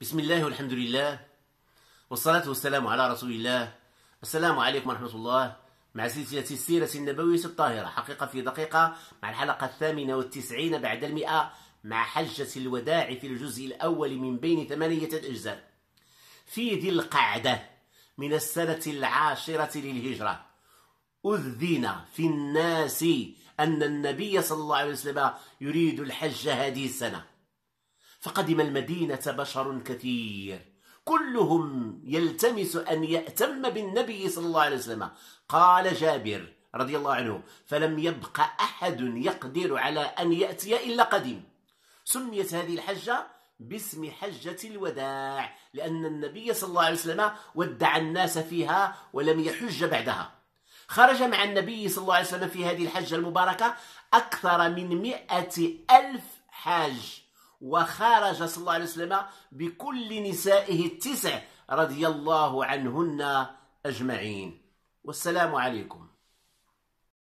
بسم الله والحمد لله والصلاة والسلام على رسول الله السلام عليكم ورحمة الله مع سلسلة السيرة النبوية الطاهرة حقيقة في دقيقة مع الحلقة الثامنة والتسعين بعد المئة مع حجة الوداع في الجزء الأول من بين ثمانية أجزاء في ذي القعدة من السنة العاشرة للهجرة أذن في الناس أن النبي صلى الله عليه وسلم يريد الحج هذه السنة فقدم المدينة بشر كثير كلهم يلتمس أن يأتم بالنبي صلى الله عليه وسلم قال جابر رضي الله عنه فلم يبق أحد يقدر على أن يأتي إلا قدم سميت هذه الحجة باسم حجة الوداع لأن النبي صلى الله عليه وسلم ودع الناس فيها ولم يحج بعدها خرج مع النبي صلى الله عليه وسلم في هذه الحجة المباركة أكثر من مئة ألف حاج وخرج صلى الله عليه وسلم بكل نسائه التسع رضي الله عنهن أجمعين والسلام عليكم